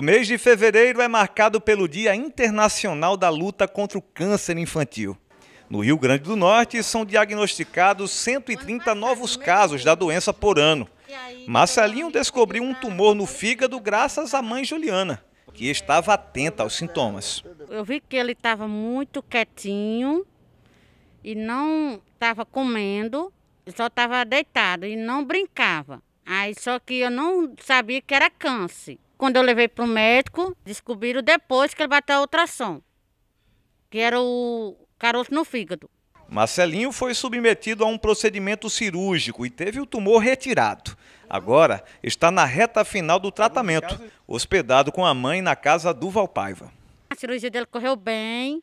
O mês de fevereiro é marcado pelo Dia Internacional da Luta contra o Câncer Infantil. No Rio Grande do Norte, são diagnosticados 130 novos casos da doença por ano. Marcelinho descobriu um tumor no fígado graças à mãe Juliana, que estava atenta aos sintomas. Eu vi que ele estava muito quietinho e não estava comendo, só estava deitado e não brincava. Aí só que eu não sabia que era câncer. Quando eu levei para o médico, descobriram depois que ele bateu a ultrassom, que era o caroço no fígado. Marcelinho foi submetido a um procedimento cirúrgico e teve o tumor retirado. Agora está na reta final do tratamento, hospedado com a mãe na casa do Valpaiva. A cirurgia dele correu bem,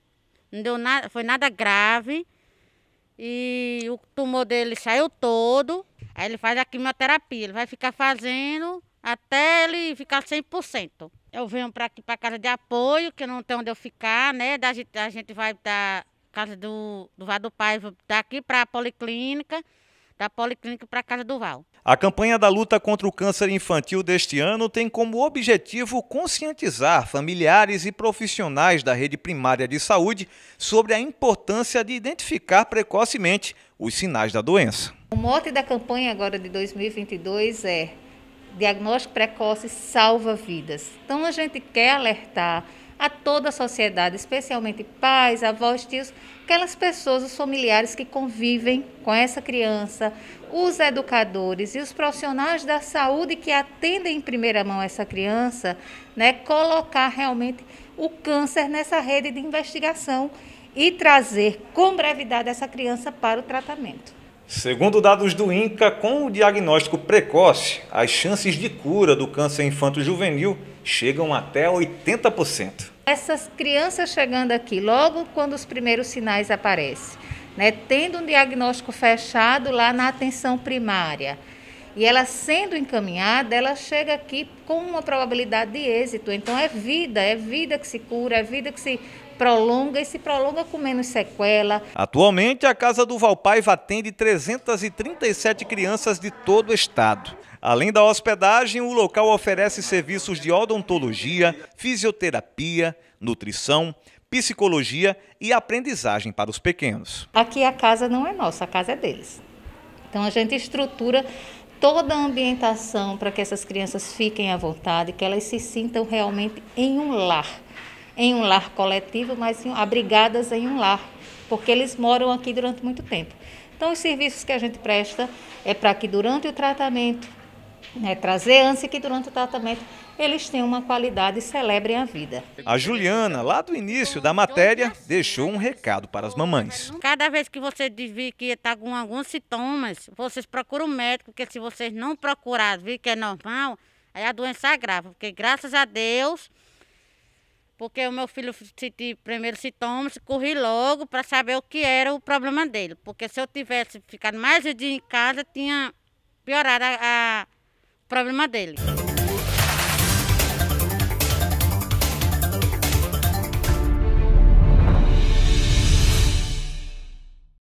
não deu nada, foi nada grave e o tumor dele saiu todo. Aí ele faz a quimioterapia, ele vai ficar fazendo até ele ficar 100%. Eu venho para aqui, para casa de apoio, que não tem onde eu ficar, né? Da gente, a gente vai da casa do, do Val do Pai, daqui para a policlínica, da policlínica para a casa do Val. A campanha da luta contra o câncer infantil deste ano tem como objetivo conscientizar familiares e profissionais da rede primária de saúde sobre a importância de identificar precocemente os sinais da doença. O mote da campanha agora de 2022 é diagnóstico precoce salva vidas. Então a gente quer alertar a toda a sociedade, especialmente pais, avós, tios, aquelas pessoas, os familiares que convivem com essa criança, os educadores e os profissionais da saúde que atendem em primeira mão essa criança, né, colocar realmente o câncer nessa rede de investigação e trazer com brevidade essa criança para o tratamento. Segundo dados do INCA, com o diagnóstico precoce, as chances de cura do câncer infanto-juvenil chegam até 80%. Essas crianças chegando aqui logo quando os primeiros sinais aparecem, né, tendo um diagnóstico fechado lá na atenção primária, e ela sendo encaminhada, ela chega aqui com uma probabilidade de êxito. Então é vida, é vida que se cura, é vida que se prolonga e se prolonga com menos sequela. Atualmente, a Casa do Valpaiva atende 337 crianças de todo o estado. Além da hospedagem, o local oferece serviços de odontologia, fisioterapia, nutrição, psicologia e aprendizagem para os pequenos. Aqui a casa não é nossa, a casa é deles. Então a gente estrutura toda a ambientação para que essas crianças fiquem à vontade, que elas se sintam realmente em um lar em um lar coletivo, mas abrigadas em um lar, porque eles moram aqui durante muito tempo. Então, os serviços que a gente presta é para que durante o tratamento, né, trazer ânsia que durante o tratamento eles tenham uma qualidade e celebrem a vida. A Juliana, lá do início da matéria, deixou um recado para as mamães. Cada vez que você vir que está com alguns sintomas, vocês procuram um médico, porque se vocês não procurarem, vir que é normal, aí a doença agrava, porque graças a Deus porque o meu filho senti primeiro sintomas, corri logo para saber o que era o problema dele. Porque se eu tivesse ficado mais um dia em casa, tinha piorado o problema dele.